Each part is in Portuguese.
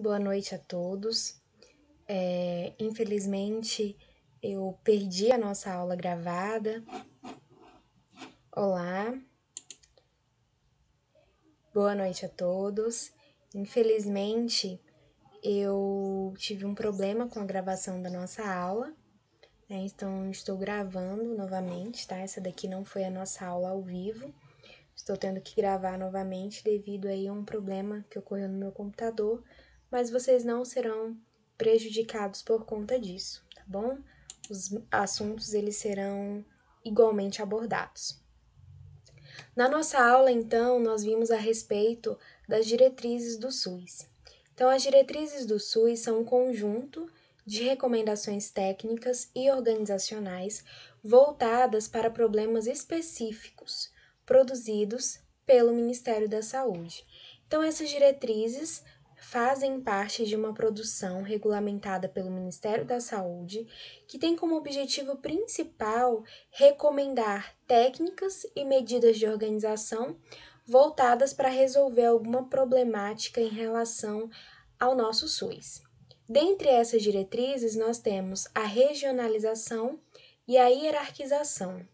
Boa noite a todos. É, infelizmente, eu perdi a nossa aula gravada. Olá. Boa noite a todos. Infelizmente, eu tive um problema com a gravação da nossa aula, né? então estou gravando novamente, tá? Essa daqui não foi a nossa aula ao vivo. Estou tendo que gravar novamente devido aí a um problema que ocorreu no meu computador mas vocês não serão prejudicados por conta disso, tá bom? Os assuntos eles serão igualmente abordados. Na nossa aula, então, nós vimos a respeito das diretrizes do SUS. Então, as diretrizes do SUS são um conjunto de recomendações técnicas e organizacionais voltadas para problemas específicos produzidos pelo Ministério da Saúde. Então, essas diretrizes fazem parte de uma produção regulamentada pelo Ministério da Saúde, que tem como objetivo principal recomendar técnicas e medidas de organização voltadas para resolver alguma problemática em relação ao nosso SUS. Dentre essas diretrizes, nós temos a regionalização e a hierarquização.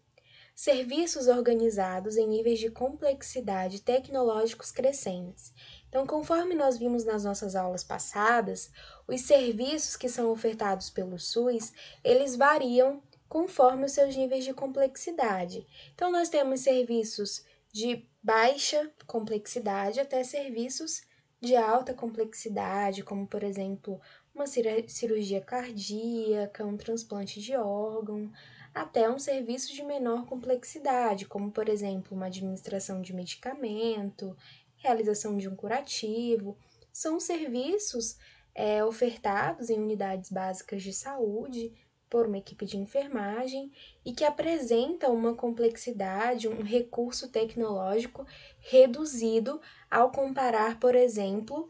Serviços organizados em níveis de complexidade tecnológicos crescentes então, conforme nós vimos nas nossas aulas passadas, os serviços que são ofertados pelo SUS, eles variam conforme os seus níveis de complexidade. Então, nós temos serviços de baixa complexidade até serviços de alta complexidade, como por exemplo uma cirurgia cardíaca, um transplante de órgão, até um serviço de menor complexidade, como por exemplo uma administração de medicamento, realização de um curativo, são serviços é, ofertados em unidades básicas de saúde por uma equipe de enfermagem e que apresenta uma complexidade, um recurso tecnológico reduzido ao comparar, por exemplo,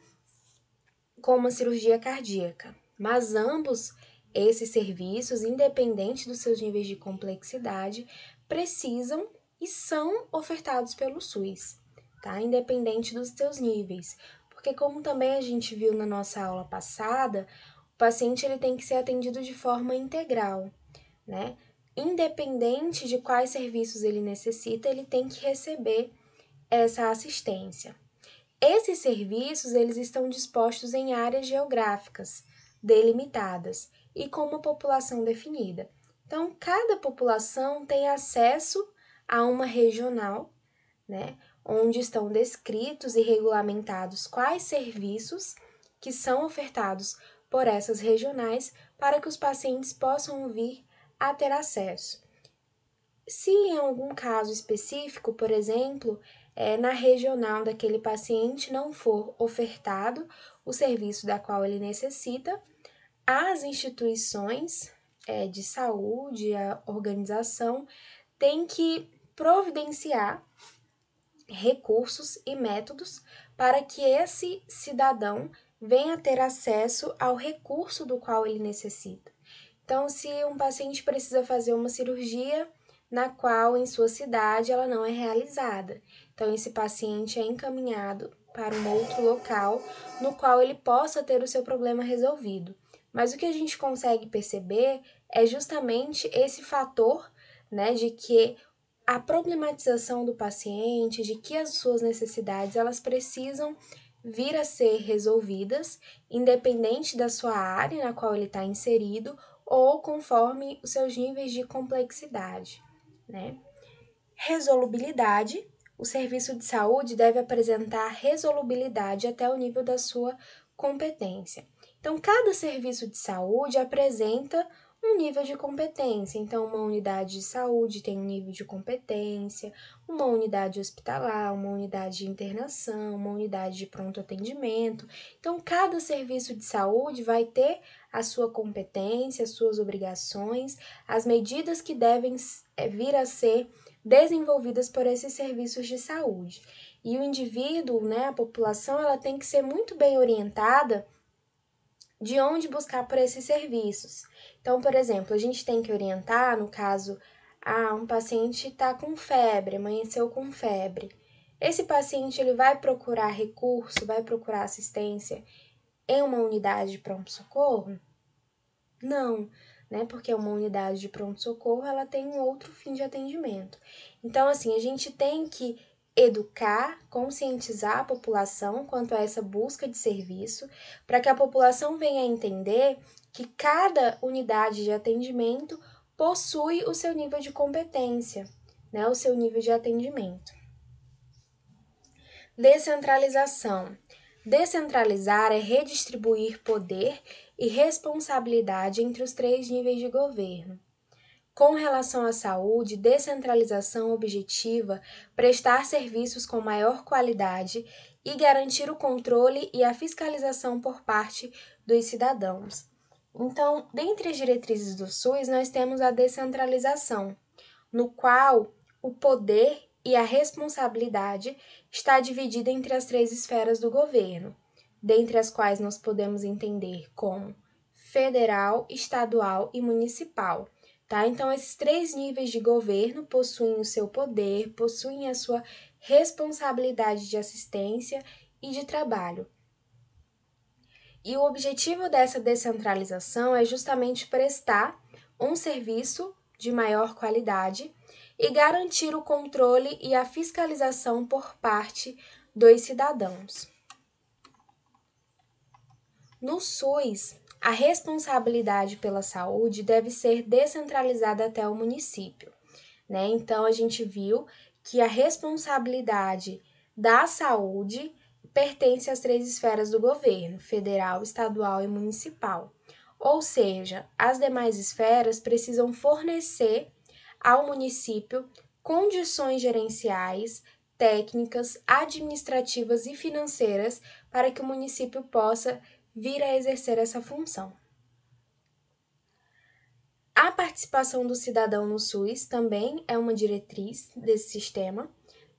com uma cirurgia cardíaca. Mas ambos esses serviços, independente dos seus níveis de complexidade, precisam e são ofertados pelo SUS tá? Independente dos teus níveis. Porque como também a gente viu na nossa aula passada, o paciente ele tem que ser atendido de forma integral, né? Independente de quais serviços ele necessita, ele tem que receber essa assistência. Esses serviços eles estão dispostos em áreas geográficas delimitadas e com uma população definida. Então, cada população tem acesso a uma regional, né? onde estão descritos e regulamentados quais serviços que são ofertados por essas regionais para que os pacientes possam vir a ter acesso. Se em algum caso específico, por exemplo, é, na regional daquele paciente não for ofertado o serviço da qual ele necessita, as instituições é, de saúde, a organização, tem que providenciar recursos e métodos para que esse cidadão venha ter acesso ao recurso do qual ele necessita. Então, se um paciente precisa fazer uma cirurgia na qual em sua cidade ela não é realizada, então esse paciente é encaminhado para um outro local no qual ele possa ter o seu problema resolvido. Mas o que a gente consegue perceber é justamente esse fator, né, de que a problematização do paciente de que as suas necessidades elas precisam vir a ser resolvidas, independente da sua área na qual ele está inserido ou conforme os seus níveis de complexidade. Né? Resolubilidade. O serviço de saúde deve apresentar resolubilidade até o nível da sua competência. Então, cada serviço de saúde apresenta um nível de competência. Então, uma unidade de saúde tem um nível de competência, uma unidade hospitalar, uma unidade de internação, uma unidade de pronto atendimento. Então, cada serviço de saúde vai ter a sua competência, as suas obrigações, as medidas que devem eh, vir a ser desenvolvidas por esses serviços de saúde. E o indivíduo, né, a população, ela tem que ser muito bem orientada de onde buscar por esses serviços. Então, por exemplo, a gente tem que orientar, no caso, ah, um paciente está com febre, amanheceu com febre. Esse paciente ele vai procurar recurso, vai procurar assistência em uma unidade de pronto-socorro? Não, né? Porque uma unidade de pronto-socorro ela tem um outro fim de atendimento. Então, assim, a gente tem que educar, conscientizar a população quanto a essa busca de serviço, para que a população venha a entender que cada unidade de atendimento possui o seu nível de competência, né, o seu nível de atendimento. Decentralização. Descentralizar é redistribuir poder e responsabilidade entre os três níveis de governo. Com relação à saúde, descentralização objetiva, prestar serviços com maior qualidade e garantir o controle e a fiscalização por parte dos cidadãos. Então, dentre as diretrizes do SUS, nós temos a descentralização, no qual o poder e a responsabilidade está dividida entre as três esferas do governo, dentre as quais nós podemos entender como federal, estadual e municipal Tá? Então, esses três níveis de governo possuem o seu poder, possuem a sua responsabilidade de assistência e de trabalho. E o objetivo dessa descentralização é justamente prestar um serviço de maior qualidade e garantir o controle e a fiscalização por parte dos cidadãos. No SUS, a responsabilidade pela saúde deve ser descentralizada até o município. Né? Então, a gente viu que a responsabilidade da saúde pertence às três esferas do governo: federal, estadual e municipal. Ou seja, as demais esferas precisam fornecer ao município condições gerenciais, técnicas, administrativas e financeiras para que o município possa vir a exercer essa função. A participação do cidadão no SUS também é uma diretriz desse sistema,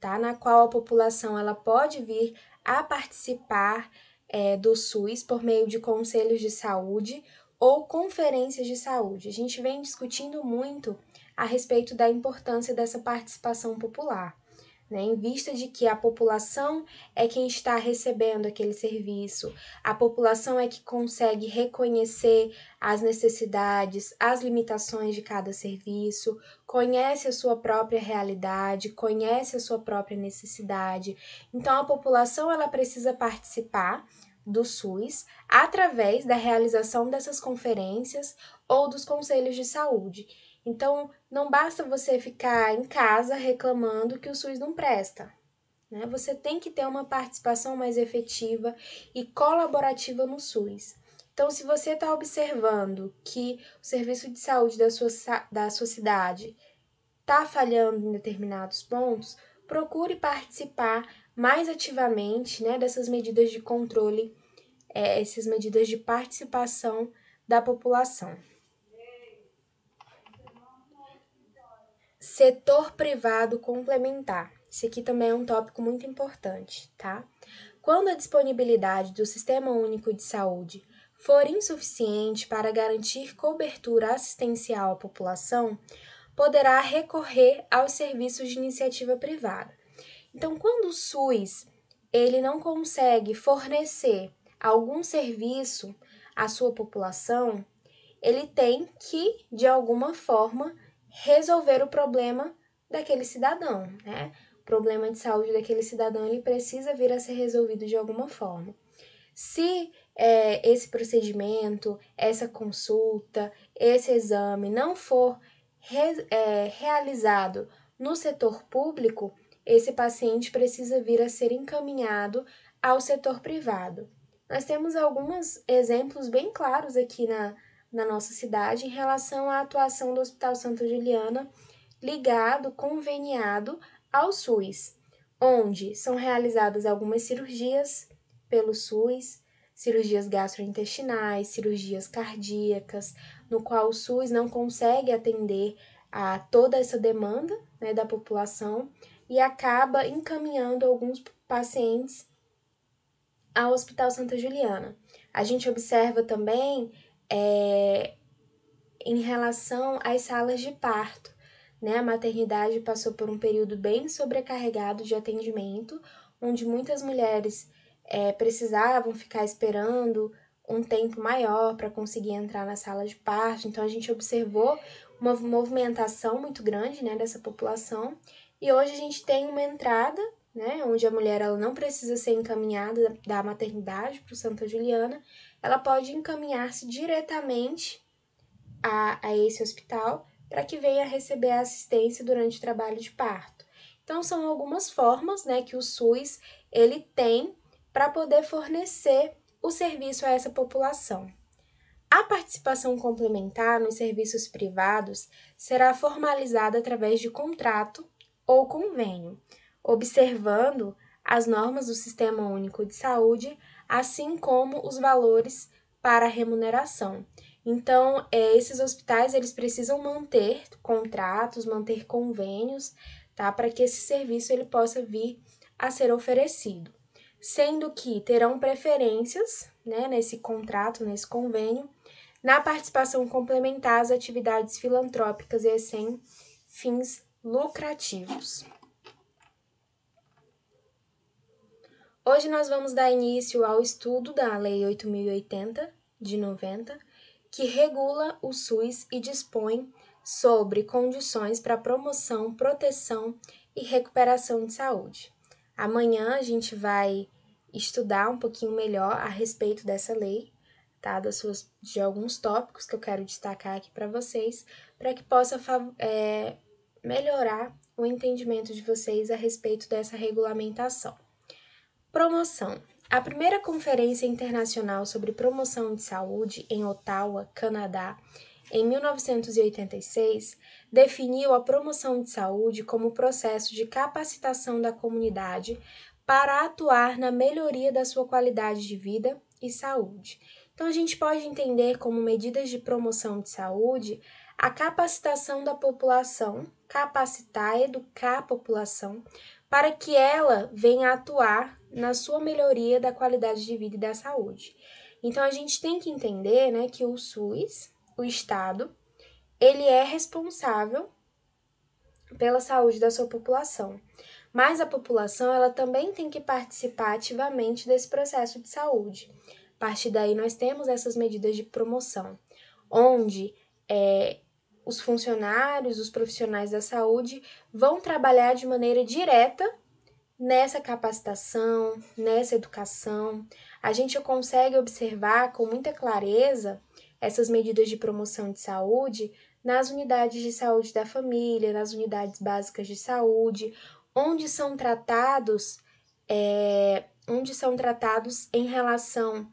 tá? Na qual a população ela pode vir a participar é, do SUS por meio de conselhos de saúde ou conferências de saúde. A gente vem discutindo muito a respeito da importância dessa participação popular né? em vista de que a população é quem está recebendo aquele serviço, a população é que consegue reconhecer as necessidades, as limitações de cada serviço, conhece a sua própria realidade, conhece a sua própria necessidade. Então a população ela precisa participar do SUS através da realização dessas conferências ou dos conselhos de saúde. Então, não basta você ficar em casa reclamando que o SUS não presta. Né? Você tem que ter uma participação mais efetiva e colaborativa no SUS. Então, se você está observando que o serviço de saúde da sua, da sua cidade está falhando em determinados pontos, procure participar mais ativamente né, dessas medidas de controle, é, essas medidas de participação da população. Setor privado complementar. Isso aqui também é um tópico muito importante, tá? Quando a disponibilidade do Sistema Único de Saúde for insuficiente para garantir cobertura assistencial à população, poderá recorrer aos serviços de iniciativa privada. Então, quando o SUS ele não consegue fornecer algum serviço à sua população, ele tem que, de alguma forma, resolver o problema daquele cidadão, né? O problema de saúde daquele cidadão ele precisa vir a ser resolvido de alguma forma. Se é, esse procedimento, essa consulta, esse exame não for re, é, realizado no setor público, esse paciente precisa vir a ser encaminhado ao setor privado. Nós temos alguns exemplos bem claros aqui na, na nossa cidade em relação à atuação do Hospital Santa Juliana ligado, conveniado ao SUS, onde são realizadas algumas cirurgias pelo SUS, cirurgias gastrointestinais, cirurgias cardíacas, no qual o SUS não consegue atender a toda essa demanda né, da população e acaba encaminhando alguns pacientes ao Hospital Santa Juliana. A gente observa também é, em relação às salas de parto. Né? A maternidade passou por um período bem sobrecarregado de atendimento, onde muitas mulheres é, precisavam ficar esperando um tempo maior para conseguir entrar na sala de parto. Então a gente observou uma movimentação muito grande né, dessa população. E hoje a gente tem uma entrada, né, onde a mulher ela não precisa ser encaminhada da maternidade para o Santa Juliana, ela pode encaminhar-se diretamente a, a esse hospital para que venha receber assistência durante o trabalho de parto. Então são algumas formas, né, que o SUS ele tem para poder fornecer o serviço a essa população. A participação complementar nos serviços privados será formalizada através de contrato ou convênio, observando as normas do Sistema Único de Saúde assim como os valores para remuneração. Então, é, esses hospitais eles precisam manter contratos, manter convênios, tá, para que esse serviço ele possa vir a ser oferecido, sendo que terão preferências, né, nesse contrato, nesse convênio, na participação complementar às atividades filantrópicas e sem fins lucrativos. Hoje nós vamos dar início ao estudo da Lei 8080 de 90, que regula o SUS e dispõe sobre condições para promoção, proteção e recuperação de saúde. Amanhã a gente vai estudar um pouquinho melhor a respeito dessa lei, tá? Das suas, de alguns tópicos que eu quero destacar aqui para vocês, para que possa é, melhorar o entendimento de vocês a respeito dessa regulamentação. Promoção. A primeira Conferência Internacional sobre Promoção de Saúde em Ottawa, Canadá, em 1986, definiu a promoção de saúde como processo de capacitação da comunidade para atuar na melhoria da sua qualidade de vida e saúde. Então, a gente pode entender como medidas de promoção de saúde a capacitação da população, capacitar, educar a população para que ela venha atuar na sua melhoria da qualidade de vida e da saúde. Então a gente tem que entender, né, que o SUS, o Estado, ele é responsável pela saúde da sua população. Mas a população, ela também tem que participar ativamente desse processo de saúde. A partir daí nós temos essas medidas de promoção, onde é, os funcionários, os profissionais da saúde vão trabalhar de maneira direta Nessa capacitação, nessa educação, a gente consegue observar com muita clareza essas medidas de promoção de saúde nas unidades de saúde da família, nas unidades básicas de saúde, onde são tratados, é, onde são tratados em relação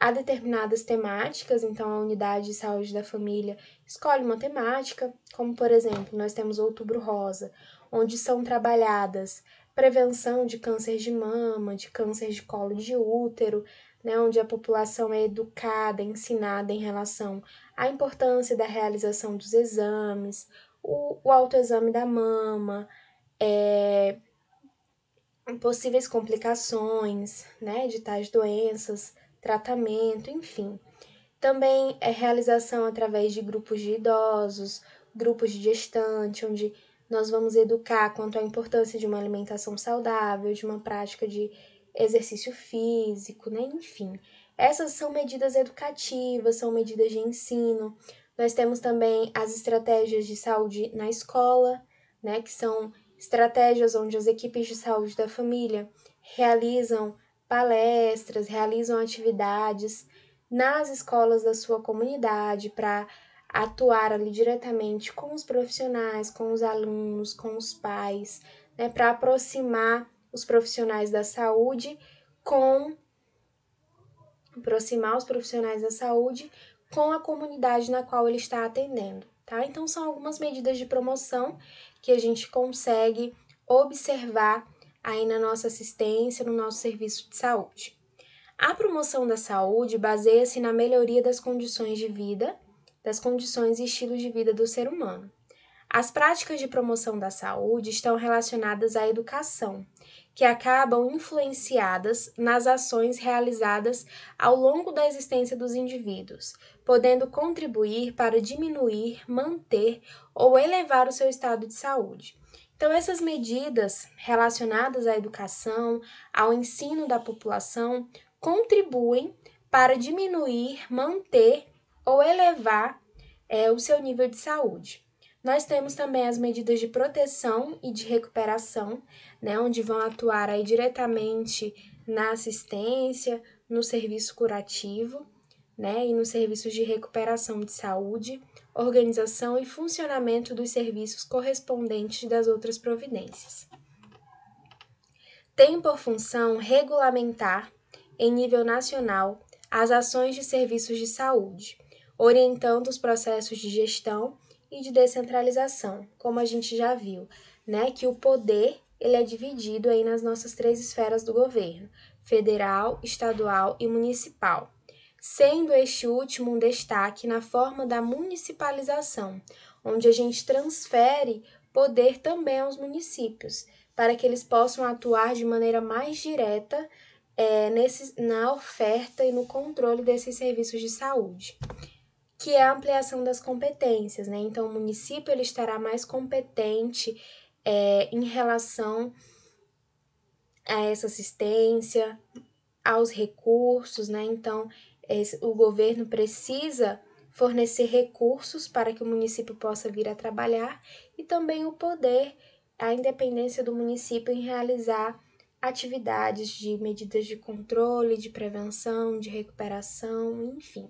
a determinadas temáticas, então a unidade de saúde da família escolhe uma temática, como por exemplo, nós temos Outubro Rosa, onde são trabalhadas prevenção de câncer de mama, de câncer de colo de útero, né, onde a população é educada, ensinada em relação à importância da realização dos exames, o, o autoexame da mama, é, possíveis complicações né, de tais doenças, tratamento, enfim. Também é realização através de grupos de idosos, grupos de gestante, onde nós vamos educar quanto à importância de uma alimentação saudável, de uma prática de exercício físico, né? Enfim, essas são medidas educativas, são medidas de ensino. Nós temos também as estratégias de saúde na escola, né? Que são estratégias onde as equipes de saúde da família realizam palestras, realizam atividades nas escolas da sua comunidade para atuar ali diretamente com os profissionais, com os alunos, com os pais, né, para aproximar os profissionais da saúde com aproximar os profissionais da saúde com a comunidade na qual ele está atendendo, tá? Então são algumas medidas de promoção que a gente consegue observar aí na nossa assistência, no nosso serviço de saúde. A promoção da saúde baseia-se na melhoria das condições de vida das condições e estilo de vida do ser humano. As práticas de promoção da saúde estão relacionadas à educação, que acabam influenciadas nas ações realizadas ao longo da existência dos indivíduos, podendo contribuir para diminuir, manter ou elevar o seu estado de saúde. Então, essas medidas relacionadas à educação, ao ensino da população, contribuem para diminuir, manter ou elevar é, o seu nível de saúde. Nós temos também as medidas de proteção e de recuperação, né, onde vão atuar aí diretamente na assistência, no serviço curativo, né, e nos serviços de recuperação de saúde, organização e funcionamento dos serviços correspondentes das outras providências. Tem por função regulamentar, em nível nacional, as ações de serviços de saúde orientando os processos de gestão e de descentralização, como a gente já viu, né, que o poder ele é dividido aí nas nossas três esferas do governo, federal, estadual e municipal, sendo este último um destaque na forma da municipalização, onde a gente transfere poder também aos municípios, para que eles possam atuar de maneira mais direta é, eh, nesse, na oferta e no controle desses serviços de saúde que é a ampliação das competências, né? Então, o município ele estará mais competente é, em relação a essa assistência, aos recursos, né? Então, esse, o governo precisa fornecer recursos para que o município possa vir a trabalhar e também o poder, a independência do município em realizar atividades de medidas de controle, de prevenção, de recuperação, enfim.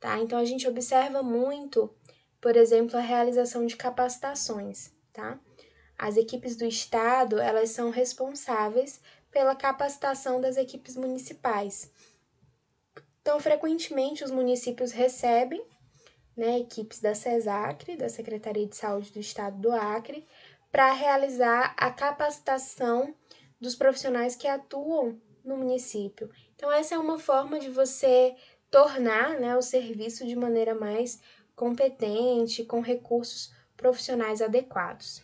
Tá? Então a gente observa muito, por exemplo, a realização de capacitações, tá? As equipes do estado, elas são responsáveis pela capacitação das equipes municipais. Então, frequentemente os municípios recebem né, equipes da CESACRE, da Secretaria de Saúde do Estado do Acre, para realizar a capacitação dos profissionais que atuam no município. Então, essa é uma forma de você tornar né, o serviço de maneira mais competente, com recursos profissionais adequados.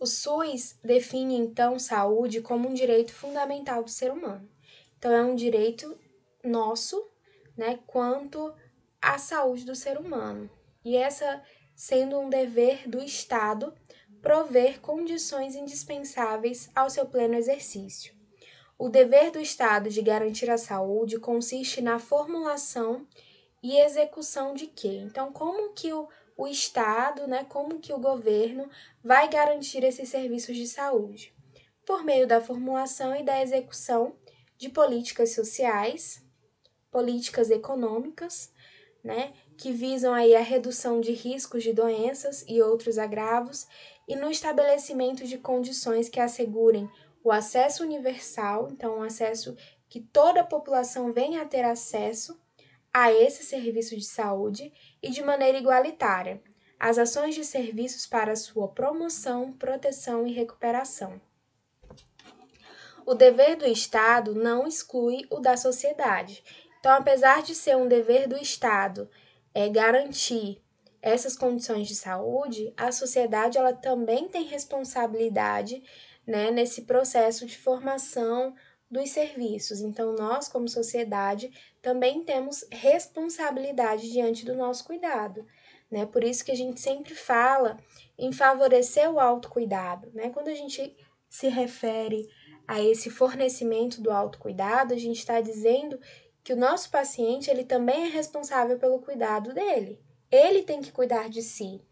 O SUS define então saúde como um direito fundamental do ser humano. Então é um direito nosso, né, quanto à saúde do ser humano. E essa sendo um dever do Estado prover condições indispensáveis ao seu pleno exercício. O dever do Estado de garantir a saúde consiste na formulação e execução de quê? Então, como que o, o Estado, né, como que o governo vai garantir esses serviços de saúde? Por meio da formulação e da execução de políticas sociais, políticas econômicas, né, que visam aí a redução de riscos de doenças e outros agravos e no estabelecimento de condições que assegurem o acesso universal, então um acesso que toda a população venha a ter acesso a esse serviço de saúde e de maneira igualitária, as ações de serviços para sua promoção, proteção e recuperação. O dever do Estado não exclui o da sociedade. Então, apesar de ser um dever do Estado é garantir essas condições de saúde, a sociedade ela também tem responsabilidade né, nesse processo de formação dos serviços. Então, nós, como sociedade, também temos responsabilidade diante do nosso cuidado. Né? Por isso que a gente sempre fala em favorecer o autocuidado. Né? Quando a gente se refere a esse fornecimento do autocuidado, a gente está dizendo que o nosso paciente ele também é responsável pelo cuidado dele. Ele tem que cuidar de si.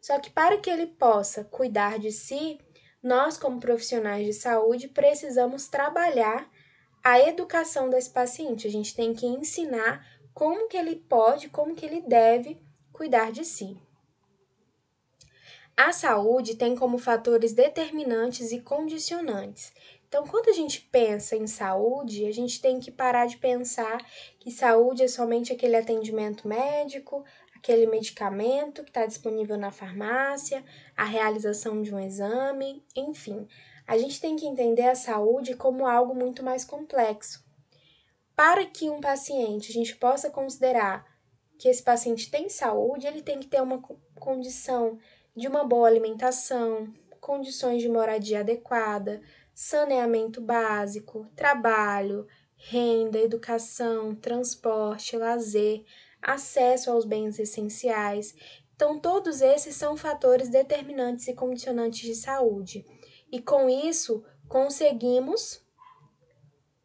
Só que para que ele possa cuidar de si, nós, como profissionais de saúde, precisamos trabalhar a educação desse paciente. A gente tem que ensinar como que ele pode, como que ele deve cuidar de si. A saúde tem como fatores determinantes e condicionantes. Então, quando a gente pensa em saúde, a gente tem que parar de pensar que saúde é somente aquele atendimento médico, aquele medicamento que está disponível na farmácia, a realização de um exame, enfim. A gente tem que entender a saúde como algo muito mais complexo. Para que um paciente a gente possa considerar que esse paciente tem saúde, ele tem que ter uma condição de uma boa alimentação, condições de moradia adequada, saneamento básico, trabalho, renda, educação, transporte, lazer, acesso aos bens essenciais. Então, todos esses são fatores determinantes e condicionantes de saúde. E com isso, conseguimos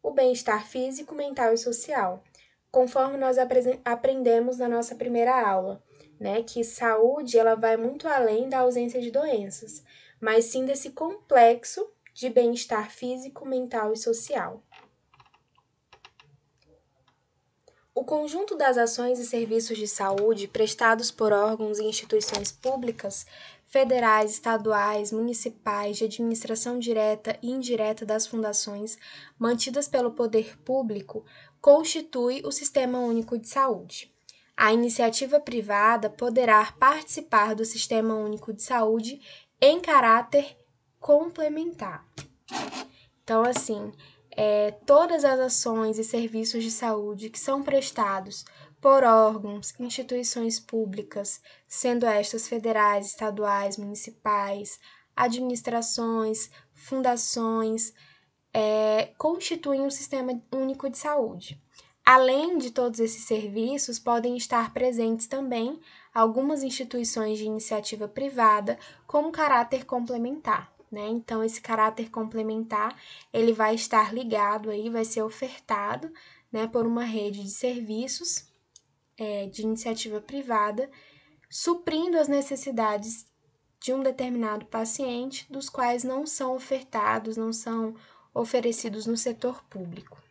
o bem-estar físico, mental e social, conforme nós aprendemos na nossa primeira aula, né? Que saúde ela vai muito além da ausência de doenças, mas sim desse complexo de bem-estar físico, mental e social. O conjunto das ações e serviços de saúde prestados por órgãos e instituições públicas, federais, estaduais, municipais, de administração direta e indireta das fundações, mantidas pelo poder público, constitui o Sistema Único de Saúde. A iniciativa privada poderá participar do Sistema Único de Saúde em caráter complementar. Então, assim, é, todas as ações e serviços de saúde que são prestados por órgãos, instituições públicas, sendo estas federais, estaduais, municipais, administrações, fundações, é, constituem um sistema único de saúde. Além de todos esses serviços, podem estar presentes também algumas instituições de iniciativa privada com caráter complementar né? Então esse caráter complementar, ele vai estar ligado aí, vai ser ofertado, né, por uma rede de serviços é, de iniciativa privada, suprindo as necessidades de um determinado paciente, dos quais não são ofertados, não são oferecidos no setor público.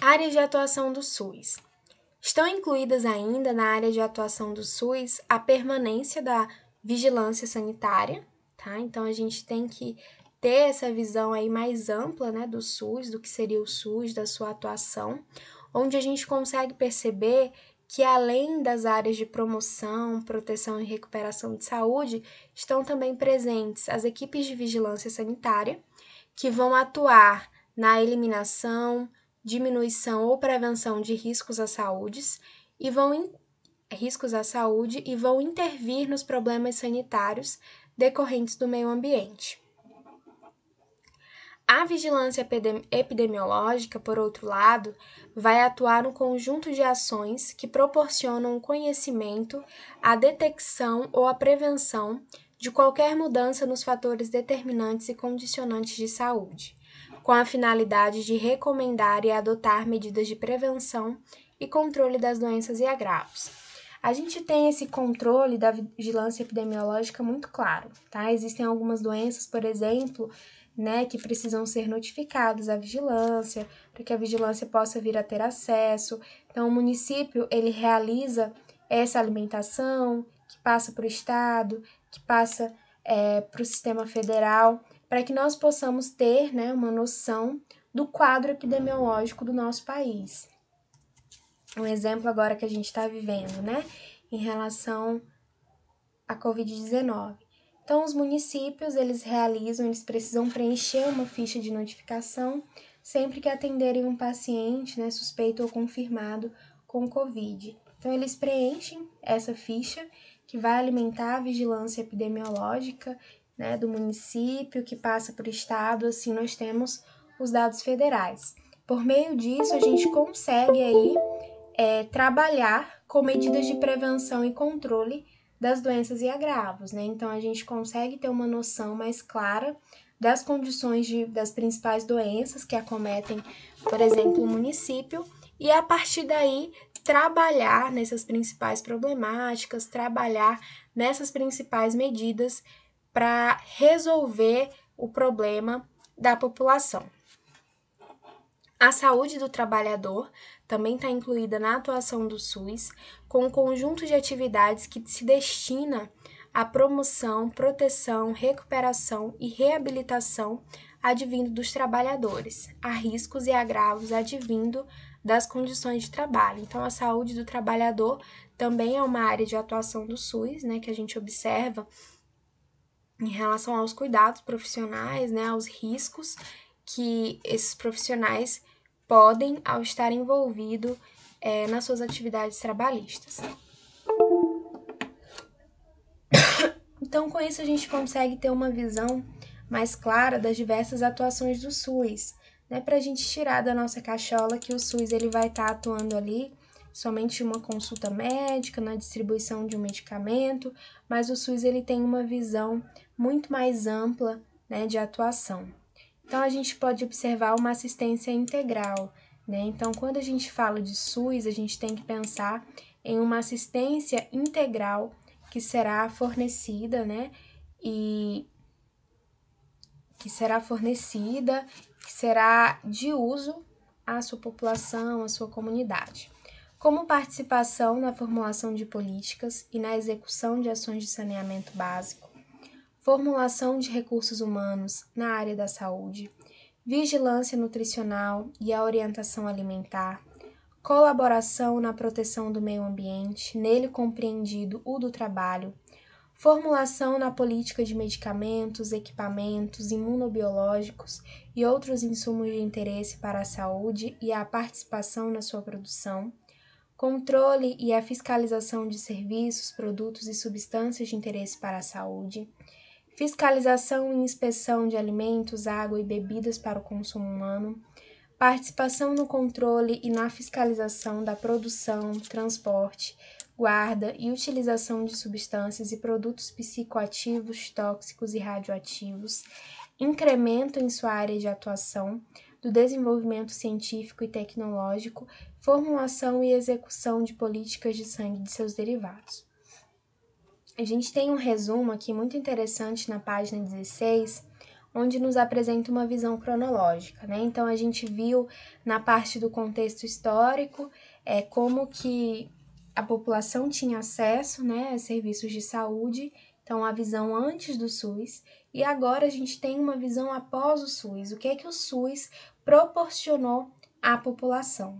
Áreas de atuação do SUS. Estão incluídas ainda na área de atuação do SUS a permanência da vigilância sanitária, tá? Então a gente tem que ter essa visão aí mais ampla, né, do SUS, do que seria o SUS, da sua atuação, onde a gente consegue perceber que além das áreas de promoção, proteção e recuperação de saúde, estão também presentes as equipes de vigilância sanitária, que vão atuar na eliminação, diminuição ou prevenção de riscos à saúde e vão riscos à saúde e vão intervir nos problemas sanitários decorrentes do meio ambiente. A vigilância epidemiológica, por outro lado, vai atuar um conjunto de ações que proporcionam o conhecimento, a detecção ou a prevenção de qualquer mudança nos fatores determinantes e condicionantes de saúde, com a finalidade de recomendar e adotar medidas de prevenção e controle das doenças e agravos a gente tem esse controle da vigilância epidemiológica muito claro, tá? Existem algumas doenças, por exemplo, né, que precisam ser notificados à vigilância, para que a vigilância possa vir a ter acesso. Então, o município, ele realiza essa alimentação, que passa para o Estado, que passa é, para o sistema federal, para que nós possamos ter né, uma noção do quadro epidemiológico do nosso país um exemplo agora que a gente está vivendo, né, em relação à Covid-19. Então, os municípios, eles realizam, eles precisam preencher uma ficha de notificação sempre que atenderem um paciente, né, suspeito ou confirmado com Covid. Então, eles preenchem essa ficha que vai alimentar a vigilância epidemiológica né, do município, que passa para o estado, assim nós temos os dados federais. Por meio disso, a gente consegue aí é, trabalhar com medidas de prevenção e controle das doenças e agravos, né? Então a gente consegue ter uma noção mais clara das condições de, das principais doenças que acometem, por exemplo, o município, e a partir daí trabalhar nessas principais problemáticas, trabalhar nessas principais medidas para resolver o problema da população. A saúde do trabalhador também está incluída na atuação do SUS, com um conjunto de atividades que se destina à promoção, proteção, recuperação e reabilitação advindo dos trabalhadores, a riscos e agravos advindo das condições de trabalho. Então, a saúde do trabalhador também é uma área de atuação do SUS, né, que a gente observa em relação aos cuidados profissionais, né, aos riscos que esses profissionais podem ao estar envolvido é, nas suas atividades trabalhistas. Então, com isso, a gente consegue ter uma visão mais clara das diversas atuações do SUS, né? Para a gente tirar da nossa cachola que o SUS ele vai estar tá atuando ali somente uma consulta médica, na distribuição de um medicamento, mas o SUS ele tem uma visão muito mais ampla né, de atuação. Então, a gente pode observar uma assistência integral. Né? Então, quando a gente fala de SUS, a gente tem que pensar em uma assistência integral que será fornecida, né? E que será fornecida, que será de uso à sua população, à sua comunidade. Como participação na formulação de políticas e na execução de ações de saneamento básico, formulação de recursos humanos na área da saúde, vigilância nutricional e a orientação alimentar, colaboração na proteção do meio ambiente, nele compreendido o do trabalho, formulação na política de medicamentos, equipamentos imunobiológicos e outros insumos de interesse para a saúde e a participação na sua produção, controle e a fiscalização de serviços, produtos e substâncias de interesse para a saúde fiscalização e inspeção de alimentos, água e bebidas para o consumo humano, participação no controle e na fiscalização da produção, transporte, guarda e utilização de substâncias e produtos psicoativos, tóxicos e radioativos, incremento em sua área de atuação do desenvolvimento científico e tecnológico, formulação e execução de políticas de sangue de seus derivados. A gente tem um resumo aqui muito interessante na página 16, onde nos apresenta uma visão cronológica, né? Então a gente viu na parte do contexto histórico é, como que a população tinha acesso né, a serviços de saúde, então a visão antes do SUS, e agora a gente tem uma visão após o SUS, o que é que o SUS proporcionou à população.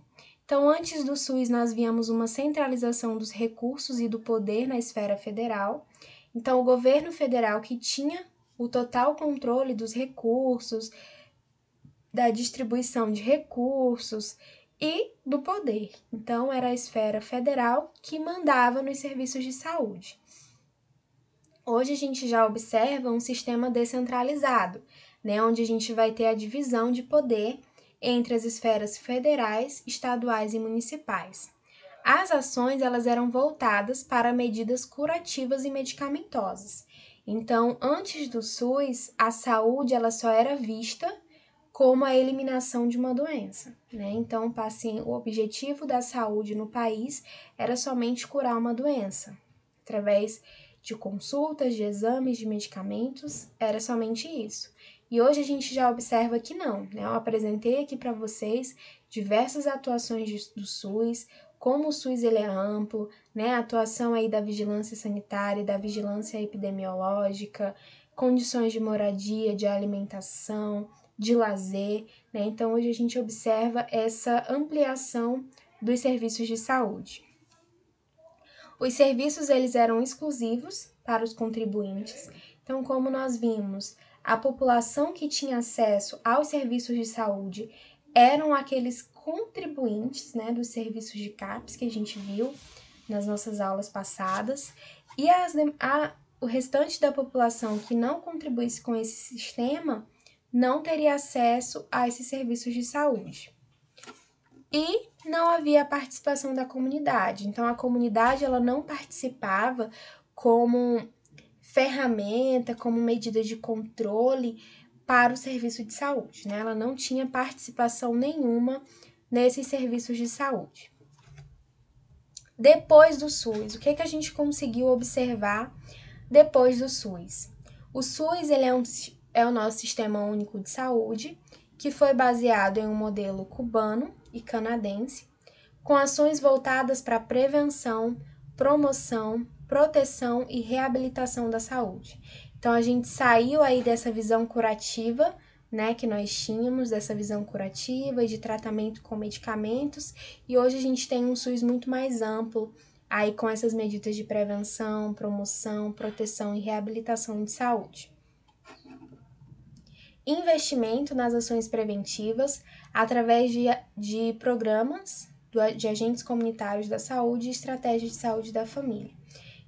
Então, antes do SUS, nós víamos uma centralização dos recursos e do poder na esfera federal. Então, o governo federal que tinha o total controle dos recursos, da distribuição de recursos e do poder. Então, era a esfera federal que mandava nos serviços de saúde. Hoje a gente já observa um sistema descentralizado, né, onde a gente vai ter a divisão de poder entre as esferas federais, estaduais e municipais. As ações elas eram voltadas para medidas curativas e medicamentosas. Então, antes do SUS, a saúde ela só era vista como a eliminação de uma doença. Né? Então, o objetivo da saúde no país era somente curar uma doença, através de consultas, de exames, de medicamentos, era somente isso. E hoje a gente já observa que não, né? Eu apresentei aqui para vocês diversas atuações do SUS, como o SUS ele é amplo, né? A atuação aí da vigilância sanitária, da vigilância epidemiológica, condições de moradia, de alimentação, de lazer, né? Então hoje a gente observa essa ampliação dos serviços de saúde. Os serviços eles eram exclusivos para os contribuintes. Então, como nós vimos, a população que tinha acesso aos serviços de saúde eram aqueles contribuintes né, dos serviços de CAPES que a gente viu nas nossas aulas passadas, e as, a, o restante da população que não contribuísse com esse sistema não teria acesso a esses serviços de saúde. E não havia participação da comunidade, então a comunidade ela não participava como ferramenta, como medida de controle para o serviço de saúde. Né? Ela não tinha participação nenhuma nesses serviços de saúde. Depois do SUS, o que, é que a gente conseguiu observar depois do SUS? O SUS ele é, um, é o nosso sistema único de saúde, que foi baseado em um modelo cubano e canadense, com ações voltadas para prevenção, promoção proteção e reabilitação da saúde. Então a gente saiu aí dessa visão curativa, né, que nós tínhamos dessa visão curativa e de tratamento com medicamentos, e hoje a gente tem um SUS muito mais amplo, aí com essas medidas de prevenção, promoção, proteção e reabilitação de saúde. Investimento nas ações preventivas através de, de programas do, de agentes comunitários da saúde e estratégias de saúde da família.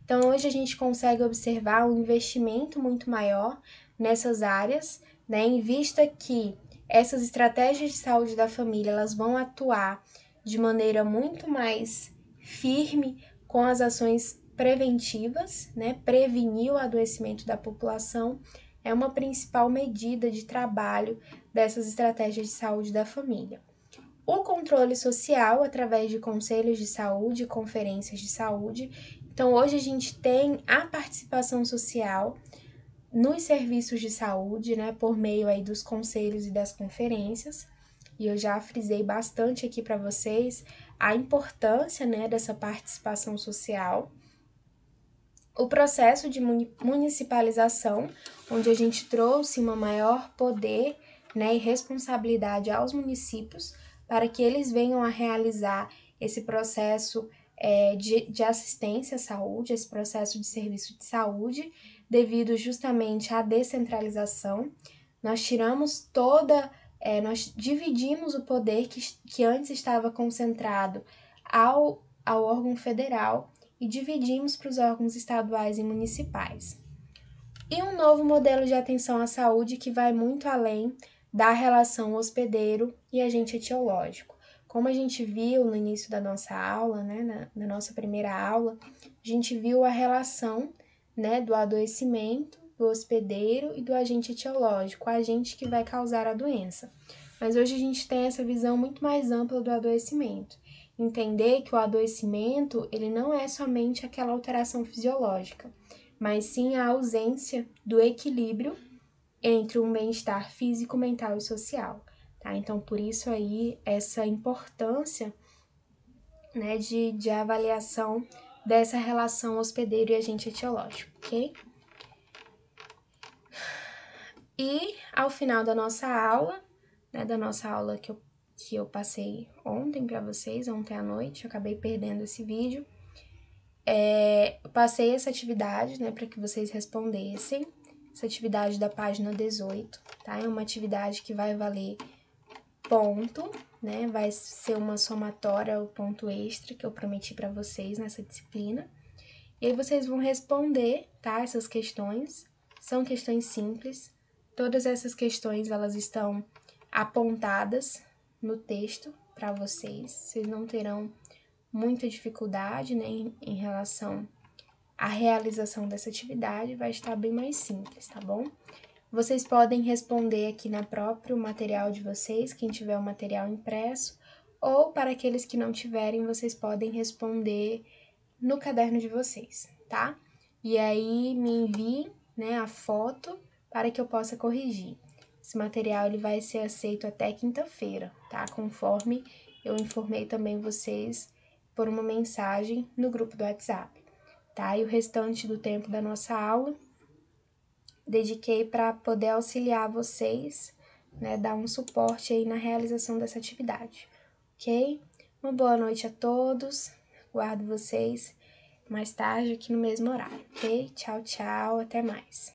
Então, hoje a gente consegue observar um investimento muito maior nessas áreas, né, em vista que essas estratégias de saúde da família elas vão atuar de maneira muito mais firme com as ações preventivas, né, prevenir o adoecimento da população é uma principal medida de trabalho dessas estratégias de saúde da família. O controle social, através de conselhos de saúde, conferências de saúde então, hoje a gente tem a participação social nos serviços de saúde, né, por meio aí dos conselhos e das conferências. E eu já frisei bastante aqui para vocês a importância, né, dessa participação social. O processo de municipalização, onde a gente trouxe uma maior poder né, e responsabilidade aos municípios para que eles venham a realizar esse processo é, de, de assistência à saúde, esse processo de serviço de saúde, devido justamente à descentralização. Nós tiramos toda, é, nós dividimos o poder que, que antes estava concentrado ao, ao órgão federal e dividimos para os órgãos estaduais e municipais. E um novo modelo de atenção à saúde que vai muito além da relação hospedeiro e agente etiológico. Como a gente viu no início da nossa aula, né, na, na nossa primeira aula, a gente viu a relação né, do adoecimento, do hospedeiro e do agente etiológico, o agente que vai causar a doença. Mas hoje a gente tem essa visão muito mais ampla do adoecimento. Entender que o adoecimento ele não é somente aquela alteração fisiológica, mas sim a ausência do equilíbrio entre um bem-estar físico, mental e social. Tá? Então, por isso aí, essa importância né, de, de avaliação dessa relação hospedeiro e agente etiológico, ok? E ao final da nossa aula, né, da nossa aula que eu, que eu passei ontem para vocês, ontem à noite, eu acabei perdendo esse vídeo, é, passei essa atividade né, para que vocês respondessem, essa atividade da página 18, tá? É uma atividade que vai valer ponto, né? Vai ser uma somatória, o ponto extra que eu prometi para vocês nessa disciplina. E aí vocês vão responder, tá? Essas questões. São questões simples. Todas essas questões, elas estão apontadas no texto para vocês. Vocês não terão muita dificuldade, né, em, em relação à realização dessa atividade, vai estar bem mais simples, tá bom? Vocês podem responder aqui no próprio material de vocês, quem tiver o material impresso, ou para aqueles que não tiverem, vocês podem responder no caderno de vocês, tá? E aí me enviem, né, a foto para que eu possa corrigir. Esse material ele vai ser aceito até quinta-feira, tá? Conforme eu informei também vocês por uma mensagem no grupo do WhatsApp, tá? E o restante do tempo da nossa aula dediquei para poder auxiliar vocês, né, dar um suporte aí na realização dessa atividade, ok? Uma boa noite a todos, guardo vocês mais tarde aqui no mesmo horário, ok? Tchau, tchau, até mais.